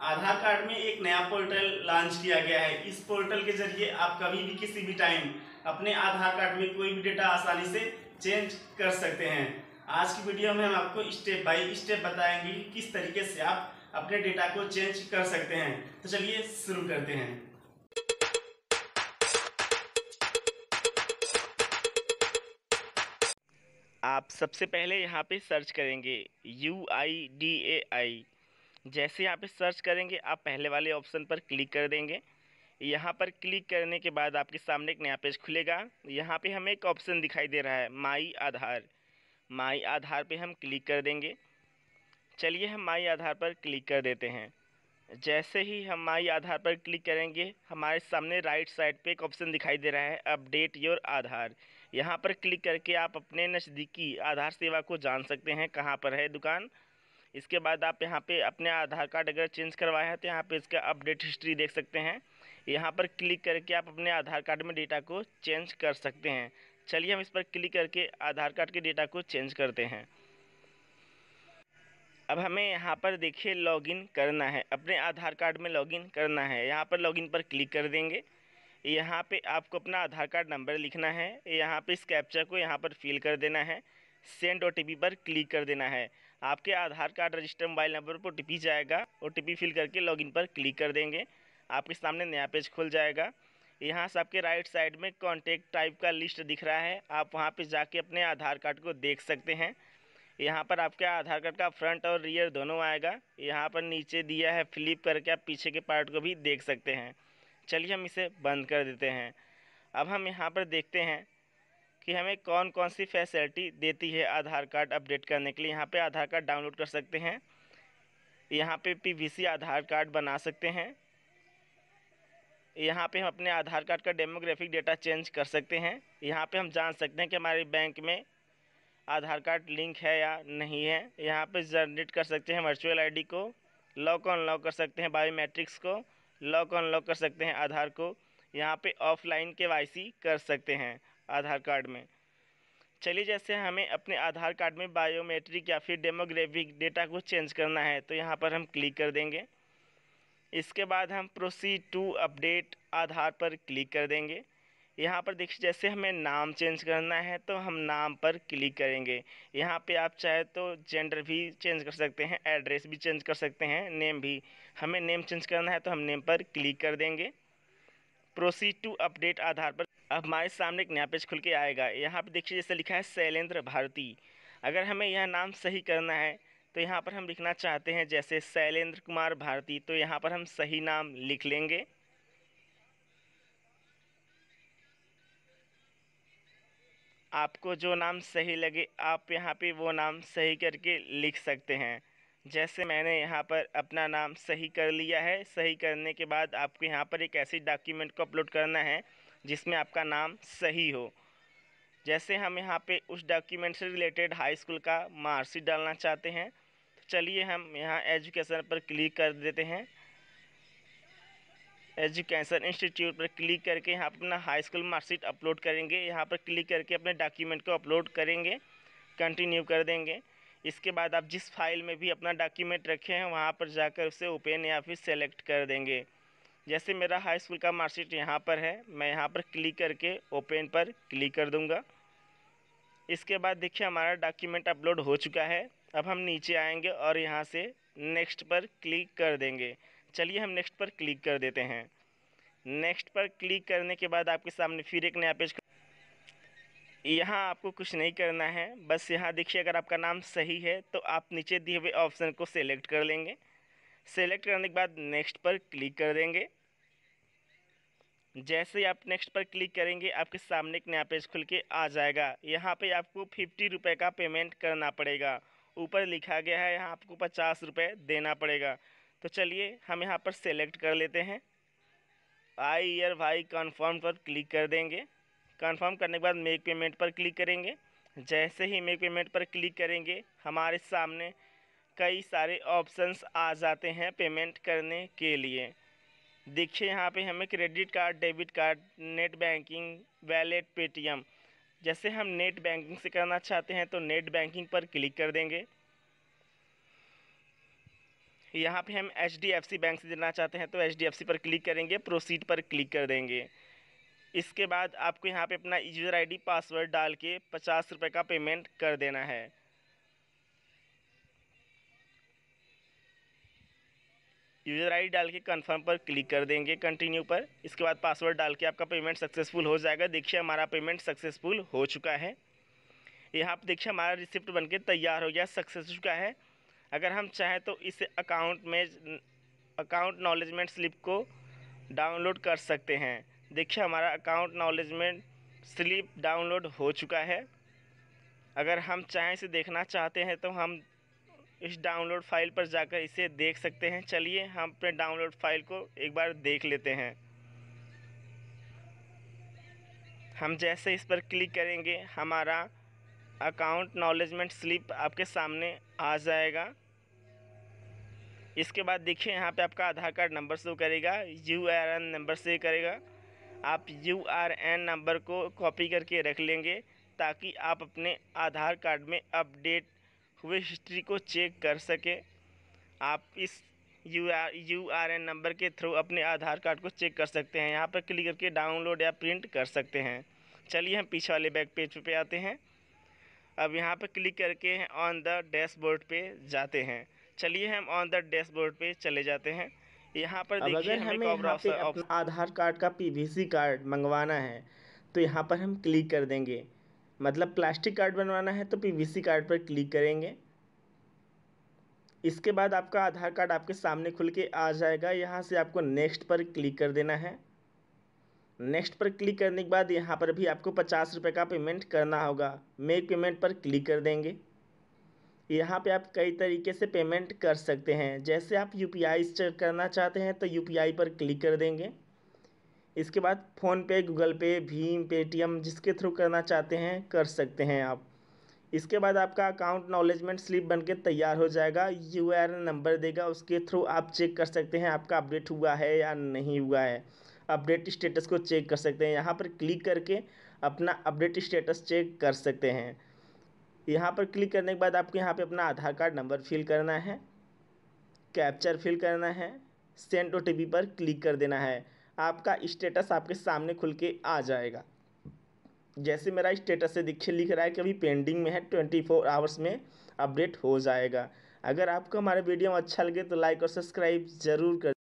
आधार card में एक नया पोर्टल लॉन्च किया गया है इस पोर्टल के जरिए आप कभी भी किसी भी टाइम अपने आधार कार्ड में कोई भी डेटा आसानी से चेंज कर सकते हैं आज की वीडियो में हम आपको स्टेप बाय स्टेप बताएंगे कि किस तरीके से आप अपने डेटा को चेंज कर सकते हैं तो चलिए शुरू करते हैं आप सबसे पहले यहाँ पे सर्च करेंगे यू आई डी ए आई जैसे यहाँ पे सर्च करेंगे आप पहले वाले ऑप्शन पर क्लिक कर देंगे यहाँ पर क्लिक करने के बाद आपके सामने एक नया पेज खुलेगा यहाँ पे हमें एक ऑप्शन दिखाई दे रहा है माई आधार माई आधार पे हम क्लिक कर देंगे चलिए हम माई आधार पर क्लिक कर देते हैं जैसे ही हम माई आधार पर क्लिक करेंगे हमारे सामने राइट साइड पे एक ऑप्शन दिखाई दे रहा है अपडेट योर आधार यहाँ पर क्लिक करके आप अपने नज़दीकी आधार सेवा को जान सकते हैं कहाँ पर है दुकान इसके बाद आप यहाँ पे अपने आधार कार्ड अगर चेंज करवाए हैं तो यहाँ पे इसका अपडेट हिस्ट्री देख सकते हैं यहाँ पर क्लिक करके आप अपने आधार कार्ड में डेटा को चेंज कर सकते हैं चलिए हम इस पर क्लिक करके आधार कार्ड के डेटा को चेंज करते हैं अब हमें यहाँ पर देखिए लॉगिन करना है अपने आधार कार्ड में लॉगिन करना है यहाँ पर लॉगिन पर क्लिक कर देंगे यहाँ पे आपको अपना आधार कार्ड नंबर लिखना है यहाँ पे इस कैप्चर को यहाँ पर फिल कर देना है सेंड ओ पर क्लिक कर देना है आपके Aadhaar card register mobile number पर ओ जाएगा ओ फिल करके लॉगिन पर क्लिक कर देंगे आपके सामने नया पेज खुल जाएगा यहाँ से आपके राइट साइड में कॉन्टेक्ट टाइप का लिस्ट दिख रहा है आप वहाँ पे जाके अपने आधार कार्ड को देख सकते हैं यहाँ पर आपके आधार कार्ड का फ्रंट और रियर दोनों आएगा यहाँ पर नीचे दिया है फ्लिप करके आप पीछे के पार्ट को भी देख सकते हैं चलिए हम इसे बंद कर देते हैं अब हम यहाँ पर देखते हैं कि हमें कौन कौन सी फैसिलिटी देती है आधार कार्ड अपडेट करने के लिए यहाँ पे आधार कार्ड डाउनलोड कर सकते हैं यहाँ पे पीवीसी आधार कार्ड बना सकते हैं यहाँ पे हम अपने आधार कार्ड का डेमोग्राफिक डेटा चेंज कर सकते हैं यहाँ पे हम जान सकते हैं कि हमारे बैंक में आधार कार्ड लिंक है या नहीं है यहाँ पर जनरेट कर सकते हैं वर्चुअल आई को लॉक ऑन लॉक कर सकते हैं बायोमेट्रिक्स को लॉक ऑन लॉक कर सकते हैं आधार को यहाँ पे ऑफलाइन के कर सकते हैं आधार कार्ड में चलिए जैसे हमें अपने आधार कार्ड में बायोमेट्रिक या फिर डेमोग्राफिक डेटा को चेंज करना है तो यहाँ पर हम क्लिक कर देंगे इसके बाद हम प्रोसीड टू अपडेट आधार पर क्लिक कर देंगे यहाँ पर देखिए जैसे हमें नाम चेंज करना है तो हम नाम पर क्लिक करेंगे यहाँ पे आप चाहे तो जेंडर भी चेंज कर सकते हैं एड्रेस भी चेंज कर सकते हैं नेम भी हमें नेम चेंज करना है तो हम नेम पर क्लिक कर देंगे प्रोसीड टू अपडेट आधार पर अब हमारे सामने एक नया पेज खुल के आएगा यहाँ पे देखिए जैसे लिखा है शैलेंद्र भारती अगर हमें यह नाम सही करना है तो यहाँ पर हम लिखना चाहते हैं जैसे शैलेंद्र कुमार भारती तो यहाँ पर हम सही नाम लिख लेंगे आपको जो नाम सही लगे आप यहाँ पे वो नाम सही करके लिख सकते हैं जैसे मैंने यहाँ पर अपना नाम सही कर लिया है सही करने के बाद आपको यहाँ पर एक ऐसी डॉक्यूमेंट को अपलोड करना है जिसमें आपका नाम सही हो जैसे हम यहाँ पे उस डॉक्यूमेंट से रिलेटेड हाई स्कूल का मार्कशीट डालना चाहते हैं तो चलिए हम यहाँ एजुकेशन पर क्लिक कर देते हैं एजुकेशन इंस्टीट्यूट पर क्लिक करके यहाँ पर अपना हाई स्कूल मार्कशीट अपलोड करेंगे यहाँ पर क्लिक करके अपने डॉक्यूमेंट को अपलोड करेंगे कंटिन्यू कर देंगे इसके बाद आप जिस फाइल में भी अपना डॉक्यूमेंट रखे हैं वहाँ पर जाकर उसे ओपन या फिर सेलेक्ट कर देंगे जैसे मेरा हाई स्कूल का मार्कशीट यहाँ पर है मैं यहाँ पर क्लिक करके ओपन पर क्लिक कर दूँगा इसके बाद देखिए हमारा डॉक्यूमेंट अपलोड हो चुका है अब हम नीचे आएंगे और यहाँ से नेक्स्ट पर क्लिक कर देंगे चलिए हम नेक्स्ट पर क्लिक कर देते हैं नेक्स्ट पर क्लिक करने के बाद आपके सामने फिर एक नया पेज यहाँ आपको कुछ नहीं करना है बस यहाँ देखिए अगर आपका नाम सही है तो आप नीचे दिए हुए ऑप्शन को सेलेक्ट कर लेंगे सेलेक्ट करने के बाद नेक्स्ट पर क्लिक कर देंगे जैसे ही आप नेक्स्ट पर क्लिक करेंगे आपके सामने एक नया पेज खुल के आ जाएगा यहाँ पे आपको फिफ्टी रुपये का पेमेंट करना पड़ेगा ऊपर लिखा गया है यहाँ आपको पचास रुपये देना पड़ेगा तो चलिए हम यहाँ पर सेलेक्ट कर लेते हैं आई ईयर भाई कन्फर्म पर क्लिक कर देंगे कन्फर्म करने के बाद मेक पेमेंट पर क्लिक करेंगे जैसे ही मेक पेमेंट पर क्लिक करेंगे हमारे सामने कई सारे ऑप्शंस आ जाते हैं पेमेंट करने के लिए देखिए यहाँ पे हमें credit card debit card net banking wallet Paytm जैसे हम नेट बैंकिंग से करना चाहते हैं तो नेट बैंकिंग पर क्लिक कर देंगे यहाँ पे हम एच बैंक से देना चाहते हैं तो एच पर क्लिक करेंगे प्रोसीड पर क्लिक कर देंगे इसके बाद आपको यहाँ पे अपना यूज़र आईडी पासवर्ड डाल के पचास रुपये का पेमेंट कर देना है यूज़र आई डाल के कन्फर्म पर क्लिक कर देंगे कंटिन्यू पर इसके बाद पासवर्ड डाल के आपका पेमेंट सक्सेसफुल हो जाएगा देखिए हमारा पेमेंट सक्सेसफुल हो चुका है यहाँ पर देखिए हमारा रिसिप्ट बन के तैयार हो गया सक्सेस हो चुका है अगर हम चाहें तो इस अकाउंट में अकाउंट नॉलेजमेंट स्लिप को डाउनलोड कर सकते हैं देखिए हमारा अकाउंट नॉलेजमेंट स्लिप डाउनलोड हो चुका है अगर हम चाहें इसे देखना चाहते हैं तो हम इस डाउनलोड फाइल पर जाकर इसे देख सकते हैं चलिए हम अपने डाउनलोड फाइल को एक बार देख लेते हैं हम जैसे इस पर क्लिक करेंगे हमारा अकाउंट नॉलेजमेंट स्लिप आपके सामने आ जाएगा इसके बाद देखिए यहाँ पे आपका आधार कार्ड नंबर शो करेगा यू आर एन नंबर से करेगा आप यू आर एन नंबर को कॉपी करके रख लेंगे ताकि आप अपने आधार कार्ड में अपडेट हुए हिस्ट्री को चेक कर सके आप इस U R U R N number के थ्रू अपने आधार कार्ड को चेक कर सकते हैं यहाँ पर क्लिक करके डाउनलोड या प्रिंट कर सकते हैं चलिए हम पीछे वाले बैक पेज पे आते हैं अब यहाँ पर क्लिक करके ऑन द डैशबोर्ड पे जाते हैं चलिए हम ऑन द डैशबोर्ड पे चले जाते हैं यहाँ पर अब अगर हमें, हमें यहाँ पे आधार कार्ड का पीवीसी कार्ड मंगवाना है तो यहाँ पर हम क्लिक कर देंगे मतलब प्लास्टिक कार्ड बनवाना है तो पीवीसी कार्ड पर क्लिक करेंगे इसके बाद आपका आधार कार्ड आपके सामने खुल के आ जाएगा यहाँ से आपको नेक्स्ट पर क्लिक कर देना है नेक्स्ट पर क्लिक करने के बाद यहाँ पर भी आपको पचास रुपये का पेमेंट करना होगा मेक पेमेंट पर क्लिक कर देंगे यहाँ पे आप कई तरीके से पेमेंट कर सकते हैं जैसे आप यू पी आई करना चाहते हैं तो यू पी आई पर क्लिक कर देंगे इसके बाद फ़ोन पे गूगल पे भीम पेटीएम जिसके थ्रू करना चाहते हैं कर सकते हैं आप इसके बाद आपका अकाउंट नॉलेजमेंट स्लिप बन के तैयार हो जाएगा यू आर नंबर देगा उसके थ्रू आप चेक कर सकते हैं आपका अपडेट हुआ है या नहीं हुआ है अपडेट स्टेटस को चेक कर सकते हैं यहाँ पर क्लिक करके अपना अपडेट स्टेटस चेक कर सकते हैं यहाँ पर क्लिक करने के बाद आपको यहाँ पे अपना आधार कार्ड नंबर फिल करना है कैप्चर फिल करना है सेंड ओ पर क्लिक कर देना है आपका स्टेटस आपके सामने खुल के आ जाएगा जैसे मेरा स्टेटस से दिखे लिख रहा है कि अभी पेंडिंग में है ट्वेंटी फोर आवर्स में अपडेट हो जाएगा अगर आपको हमारा वीडियो अच्छा लगे तो लाइक और सब्सक्राइब ज़रूर कर